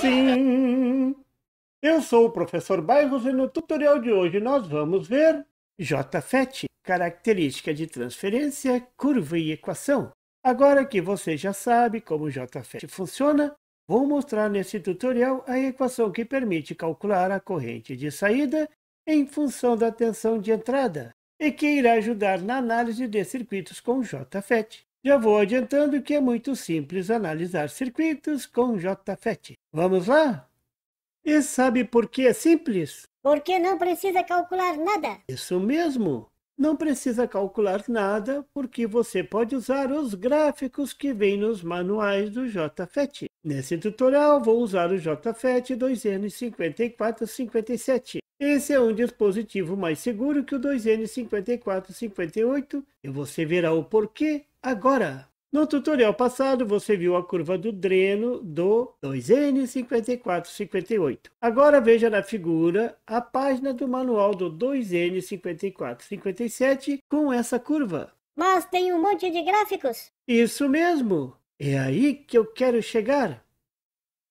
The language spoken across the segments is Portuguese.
Sim! Eu sou o professor Bairros e no tutorial de hoje nós vamos ver JFET, característica de transferência, curva e equação. Agora que você já sabe como o JFET funciona, vou mostrar nesse tutorial a equação que permite calcular a corrente de saída em função da tensão de entrada e que irá ajudar na análise de circuitos com JFET. Já vou adiantando que é muito simples analisar circuitos com JFET. Vamos lá? E sabe por que é simples? Porque não precisa calcular nada. Isso mesmo. Não precisa calcular nada, porque você pode usar os gráficos que vêm nos manuais do JFET. Nesse tutorial, vou usar o JFET 2N5457. Esse é um dispositivo mais seguro que o 2N5458 e você verá o porquê agora. No tutorial passado, você viu a curva do dreno do 2N5458. Agora veja na figura a página do manual do 2N5457 com essa curva. Mas tem um monte de gráficos. Isso mesmo. É aí que eu quero chegar.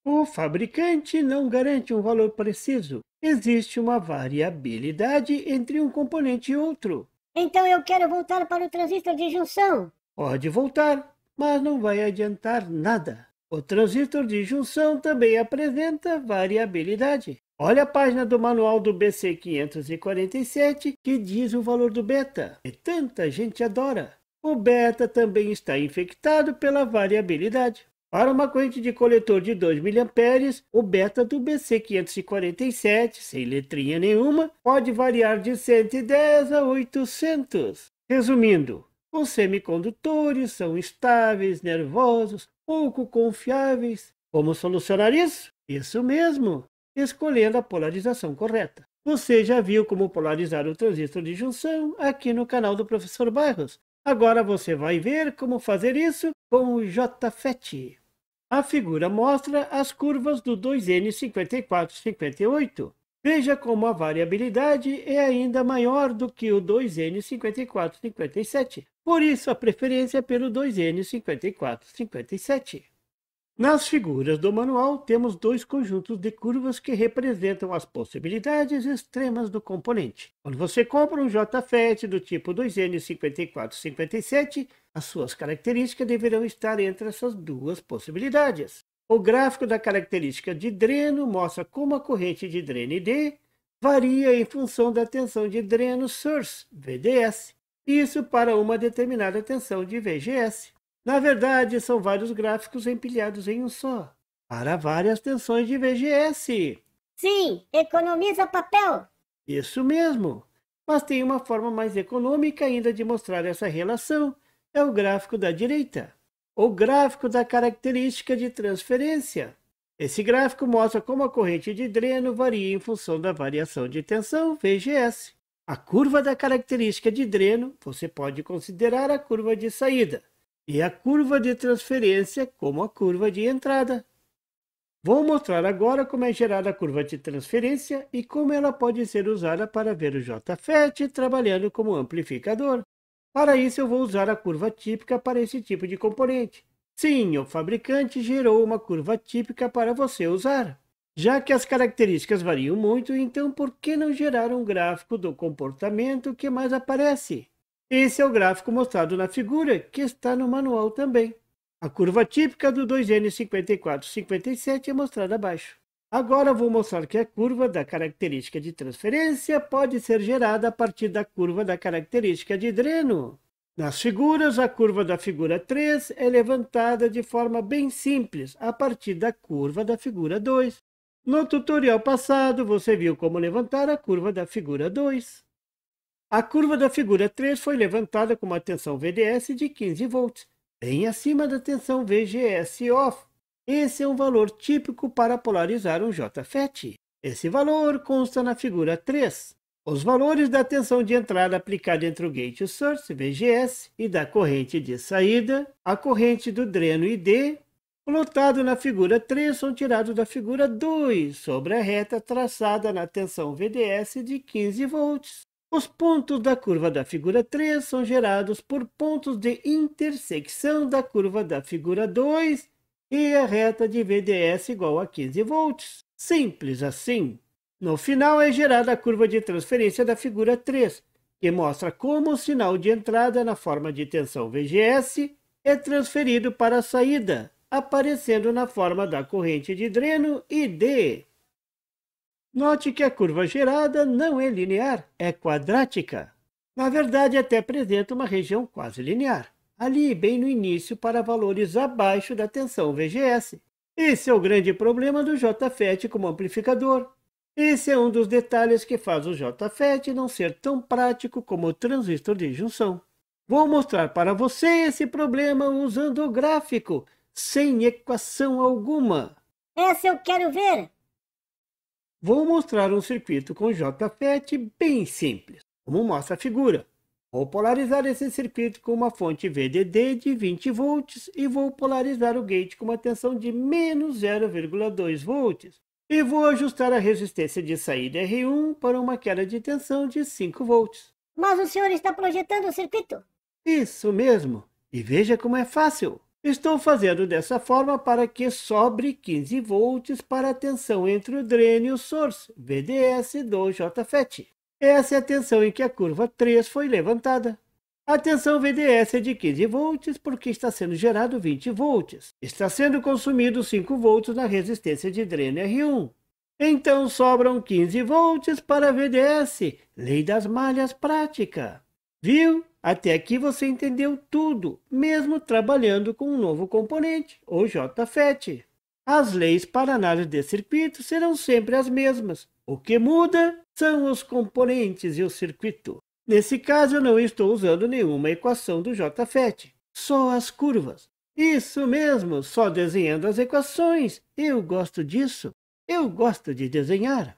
O fabricante não garante um valor preciso. Existe uma variabilidade entre um componente e outro. Então eu quero voltar para o transistor de junção. Pode voltar, mas não vai adiantar nada. O transistor de junção também apresenta variabilidade. Olha a página do manual do BC547 que diz o valor do beta, e tanta gente adora. O beta também está infectado pela variabilidade. Para uma corrente de coletor de 2 mA, o beta do BC547, sem letrinha nenhuma, pode variar de 110 a 800. Resumindo, os semicondutores são instáveis, nervosos, pouco confiáveis. Como solucionar isso? Isso mesmo, escolhendo a polarização correta. Você já viu como polarizar o transistor de junção aqui no canal do Professor Barros. Agora você vai ver como fazer isso com o JFET. A figura mostra as curvas do 2N5458. Veja como a variabilidade é ainda maior do que o 2N5457, por isso, a preferência é pelo 2N 5457. Nas figuras do manual, temos dois conjuntos de curvas que representam as possibilidades extremas do componente. Quando você compra um JFET do tipo 2N5457, as suas características deverão estar entre essas duas possibilidades. O gráfico da característica de dreno mostra como a corrente de dreno ID varia em função da tensão de dreno-source, VDS, isso para uma determinada tensão de VGS. Na verdade, são vários gráficos empilhados em um só, para várias tensões de VGS. Sim, economiza papel. Isso mesmo. Mas tem uma forma mais econômica ainda de mostrar essa relação, é o gráfico da direita, o gráfico da característica de transferência. Esse gráfico mostra como a corrente de dreno varia em função da variação de tensão, VGS. A curva da característica de dreno você pode considerar a curva de saída e a curva de transferência como a curva de entrada. Vou mostrar agora como é gerada a curva de transferência e como ela pode ser usada para ver o JFET trabalhando como amplificador. Para isso, eu vou usar a curva típica para esse tipo de componente. Sim, o fabricante gerou uma curva típica para você usar. Já que as características variam muito, então por que não gerar um gráfico do comportamento que mais aparece? Esse é o gráfico mostrado na figura, que está no manual também. A curva típica do 2N5457 é mostrada abaixo. Agora vou mostrar que a curva da característica de transferência pode ser gerada a partir da curva da característica de dreno. Nas figuras, a curva da figura 3 é levantada de forma bem simples, a partir da curva da figura 2. No tutorial passado, você viu como levantar a curva da figura 2. A curva da figura 3 foi levantada com uma tensão VDS de 15 volts, bem acima da tensão VGS off. Esse é um valor típico para polarizar um JFET. Esse valor consta na figura 3. Os valores da tensão de entrada aplicada entre o gate source, VGS, e da corrente de saída, a corrente do dreno ID, plotado na figura 3 são tirados da figura 2, sobre a reta traçada na tensão VDS de 15 volts. Os pontos da curva da figura 3 são gerados por pontos de intersecção da curva da figura 2 e a reta de VDS igual a 15 volts. Simples assim. No final é gerada a curva de transferência da figura 3, que mostra como o sinal de entrada na forma de tensão VGS é transferido para a saída, aparecendo na forma da corrente de dreno e Note que a curva gerada não é linear, é quadrática. Na verdade, é até apresenta uma região quase linear, ali bem no início para valores abaixo da tensão VGS. Esse é o grande problema do JFET como amplificador. Esse é um dos detalhes que faz o JFET não ser tão prático como o transistor de junção. Vou mostrar para você esse problema usando o gráfico sem equação alguma. Essa eu quero ver. Vou mostrar um circuito com JFET bem simples, como mostra a figura. Vou polarizar esse circuito com uma fonte VDD de 20 volts e vou polarizar o gate com uma tensão de menos 0,2 volts. E vou ajustar a resistência de saída R1 para uma queda de tensão de 5 volts. Mas o senhor está projetando o circuito? Isso mesmo. E veja como é fácil. Estou fazendo dessa forma para que sobre 15 volts para a tensão entre o dreno e o source, VDS do JFET. Essa é a tensão em que a curva 3 foi levantada. A tensão VDS é de 15 volts porque está sendo gerado 20 volts. Está sendo consumido 5 volts na resistência de dreno R1. Então sobram 15 volts para VDS, lei das malhas prática. Viu? Até aqui você entendeu tudo, mesmo trabalhando com um novo componente, o JFET. As leis para análise de circuito serão sempre as mesmas. O que muda são os componentes e o circuito. Nesse caso, eu não estou usando nenhuma equação do JFET, só as curvas. Isso mesmo, só desenhando as equações. Eu gosto disso. Eu gosto de desenhar.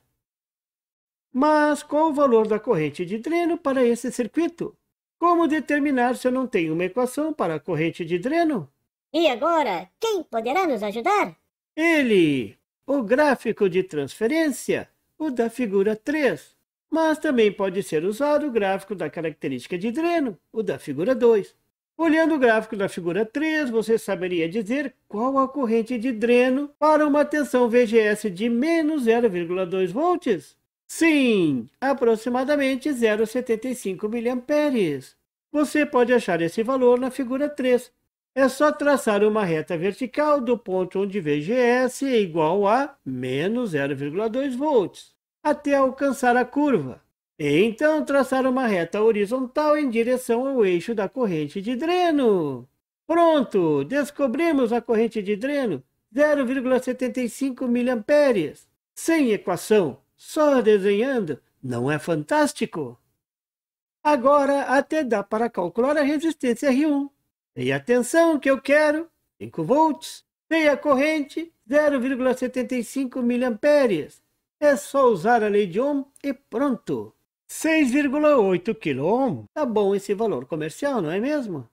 Mas qual o valor da corrente de dreno para esse circuito? Como determinar se eu não tenho uma equação para a corrente de dreno? E agora, quem poderá nos ajudar? Ele, o gráfico de transferência, o da figura 3. Mas também pode ser usado o gráfico da característica de dreno, o da figura 2. Olhando o gráfico da figura 3, você saberia dizer qual a corrente de dreno para uma tensão VGS de menos 0,2 volts? Sim, aproximadamente 0,75 miliamperes. Você pode achar esse valor na figura 3. É só traçar uma reta vertical do ponto onde VGS é igual a menos 0,2 volts, até alcançar a curva. E então traçar uma reta horizontal em direção ao eixo da corrente de dreno. Pronto, descobrimos a corrente de dreno, 0,75 miliamperes, sem equação só desenhando, não é fantástico? Agora até dá para calcular a resistência R1. Dei atenção que eu quero 5 volts, dei a corrente 0,75 mA. É só usar a lei de Ohm e pronto. 6,8 kOhm, tá bom esse valor comercial, não é mesmo?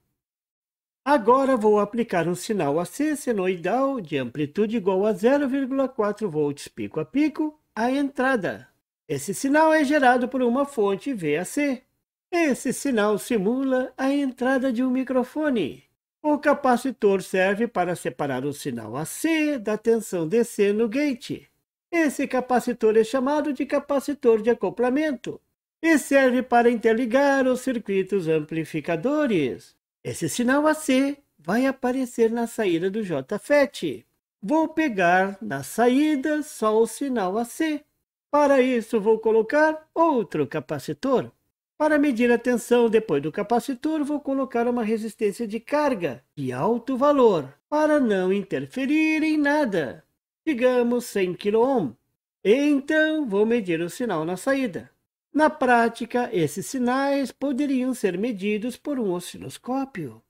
Agora vou aplicar um sinal AC senoidal de amplitude igual a 0,4 volts pico a pico a entrada. Esse sinal é gerado por uma fonte VAC. Esse sinal simula a entrada de um microfone. O capacitor serve para separar o sinal AC da tensão DC no gate. Esse capacitor é chamado de capacitor de acoplamento e serve para interligar os circuitos amplificadores. Esse sinal AC vai aparecer na saída do JFET. Vou pegar na saída só o sinal AC. Para isso, vou colocar outro capacitor. Para medir a tensão depois do capacitor, vou colocar uma resistência de carga de alto valor, para não interferir em nada. Digamos 100 kΩ. Então, vou medir o sinal na saída. Na prática, esses sinais poderiam ser medidos por um osciloscópio.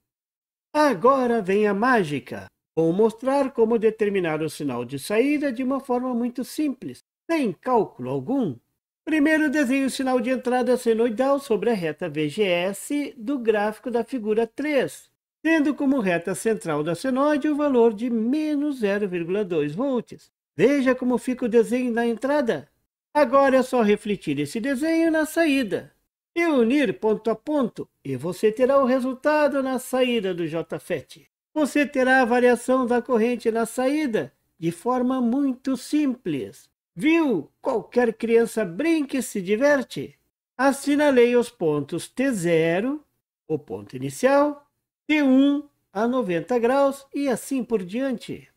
Agora vem a mágica. Vou mostrar como determinar o sinal de saída de uma forma muito simples, sem cálculo algum. Primeiro, desenhe o sinal de entrada senoidal sobre a reta VGS do gráfico da figura 3, tendo como reta central da senoide o valor de menos 0,2 volts. Veja como fica o desenho na entrada. Agora é só refletir esse desenho na saída e unir ponto a ponto, e você terá o resultado na saída do JFET você terá a variação da corrente na saída de forma muito simples. Viu? Qualquer criança brinca e se diverte. Assinalei os pontos T0, o ponto inicial, T1 a 90 graus e assim por diante.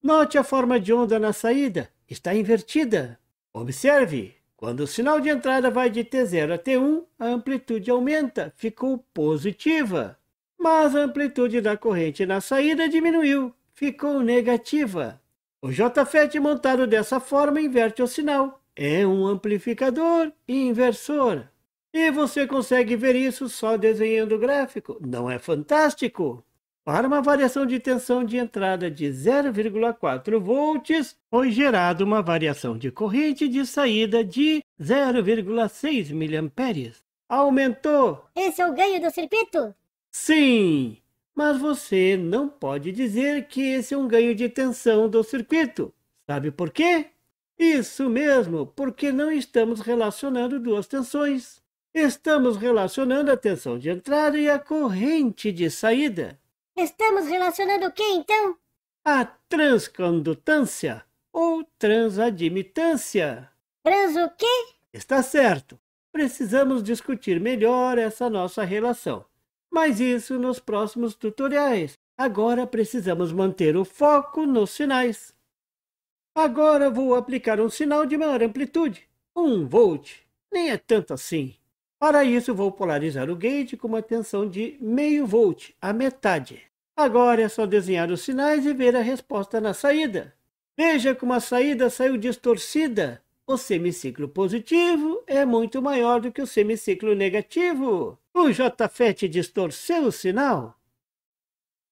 Note a forma de onda na saída, está invertida. Observe, quando o sinal de entrada vai de T0 a T1, a amplitude aumenta, ficou positiva mas a amplitude da corrente na saída diminuiu, ficou negativa. O JFET montado dessa forma inverte o sinal. É um amplificador inversor. E você consegue ver isso só desenhando o gráfico. Não é fantástico? Para uma variação de tensão de entrada de 0,4 volts, foi gerada uma variação de corrente de saída de 0,6 miliamperes. Aumentou! Esse é o ganho do circuito? Sim, mas você não pode dizer que esse é um ganho de tensão do circuito. Sabe por quê? Isso mesmo, porque não estamos relacionando duas tensões. Estamos relacionando a tensão de entrada e a corrente de saída. Estamos relacionando o que então? A transcondutância ou transadmitância. Trans o quê? Está certo. Precisamos discutir melhor essa nossa relação mas isso nos próximos tutoriais. Agora precisamos manter o foco nos sinais. Agora vou aplicar um sinal de maior amplitude, 1 volt. Nem é tanto assim. Para isso, vou polarizar o gate com uma tensão de meio volt, a metade. Agora é só desenhar os sinais e ver a resposta na saída. Veja como a saída saiu distorcida. O semiciclo positivo é muito maior do que o semiciclo negativo. O JFET distorceu o sinal?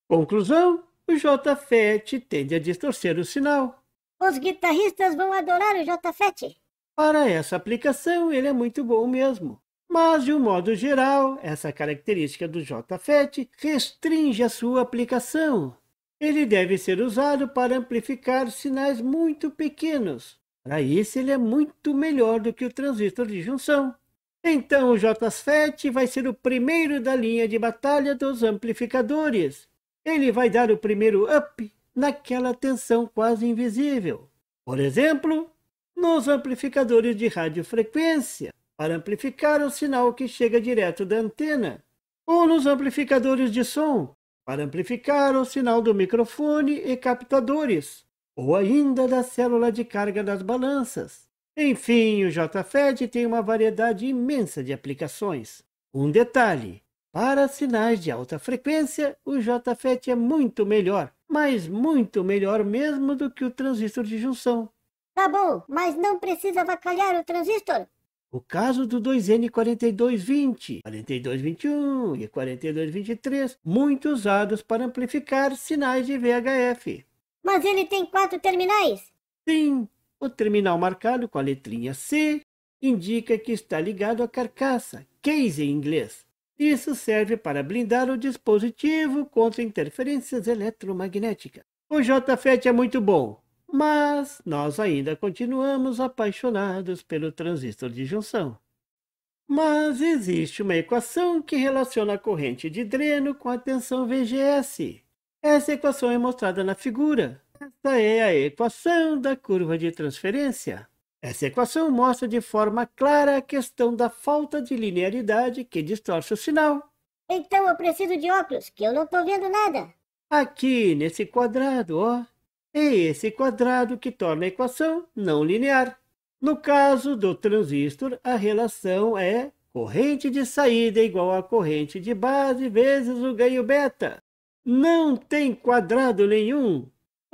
Conclusão: o JFET tende a distorcer o sinal. Os guitarristas vão adorar o JFET. Para essa aplicação, ele é muito bom mesmo. Mas, de um modo geral, essa característica do JFET restringe a sua aplicação. Ele deve ser usado para amplificar sinais muito pequenos. Para isso, ele é muito melhor do que o transistor de junção. Então o JFET vai ser o primeiro da linha de batalha dos amplificadores. Ele vai dar o primeiro up naquela tensão quase invisível. Por exemplo, nos amplificadores de radiofrequência, para amplificar o sinal que chega direto da antena, ou nos amplificadores de som, para amplificar o sinal do microfone e captadores, ou ainda da célula de carga das balanças. Enfim, o JFED tem uma variedade imensa de aplicações. Um detalhe: para sinais de alta frequência, o JFET é muito melhor, mas muito melhor mesmo do que o transistor de junção. Tá bom, mas não precisa avacalhar o transistor. O caso do 2N4220, 4221 e 4223, muito usados para amplificar sinais de VHF. Mas ele tem quatro terminais? Sim, o terminal marcado com a letrinha C indica que está ligado à carcaça, case em inglês. Isso serve para blindar o dispositivo contra interferências eletromagnéticas. O JFET é muito bom, mas nós ainda continuamos apaixonados pelo transistor de junção. Mas existe uma equação que relaciona a corrente de dreno com a tensão VGS. Essa equação é mostrada na figura é a equação da curva de transferência. Essa equação mostra de forma clara a questão da falta de linearidade que distorce o sinal. Então eu preciso de óculos, que eu não estou vendo nada. Aqui nesse quadrado, ó, é esse quadrado que torna a equação não linear. No caso do transistor, a relação é corrente de saída igual à corrente de base vezes o ganho beta. Não tem quadrado nenhum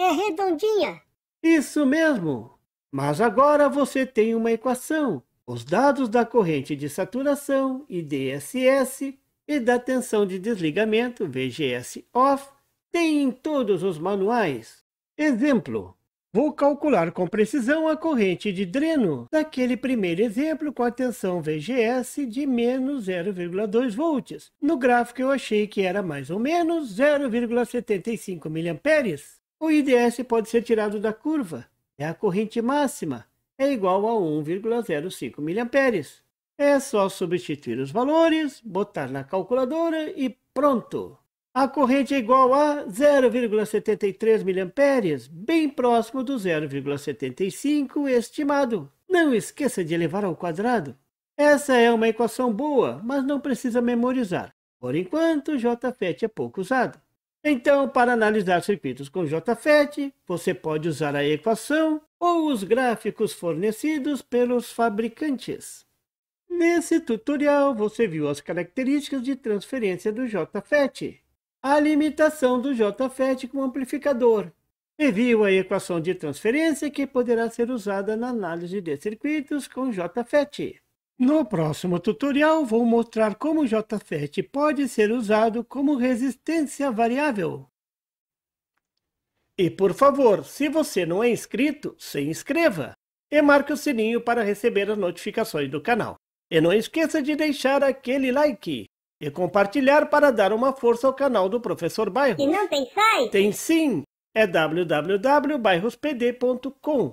é redondinha. Isso mesmo! Mas agora você tem uma equação. Os dados da corrente de saturação, IDSS, e da tensão de desligamento, VGS off, tem em todos os manuais. Exemplo, vou calcular com precisão a corrente de dreno daquele primeiro exemplo com a tensão VGS de menos 0,2 volts. No gráfico eu achei que era mais ou menos 0,75 miliamperes. O IDS pode ser tirado da curva. É a corrente máxima. É igual a 1,05 mA. É só substituir os valores, botar na calculadora e pronto! A corrente é igual a 0,73 mA, bem próximo do 0,75 estimado. Não esqueça de elevar ao quadrado. Essa é uma equação boa, mas não precisa memorizar. Por enquanto, JFET é pouco usado. Então, para analisar circuitos com JFET, você pode usar a equação ou os gráficos fornecidos pelos fabricantes. Nesse tutorial, você viu as características de transferência do JFET, a limitação do JFET como amplificador, e viu a equação de transferência que poderá ser usada na análise de circuitos com JFET. No próximo tutorial, vou mostrar como o JFET pode ser usado como resistência variável. E por favor, se você não é inscrito, se inscreva e marque o sininho para receber as notificações do canal. E não esqueça de deixar aquele like e compartilhar para dar uma força ao canal do Professor Bairros. E não tem site? Tem sim! É www.bairrospd.com.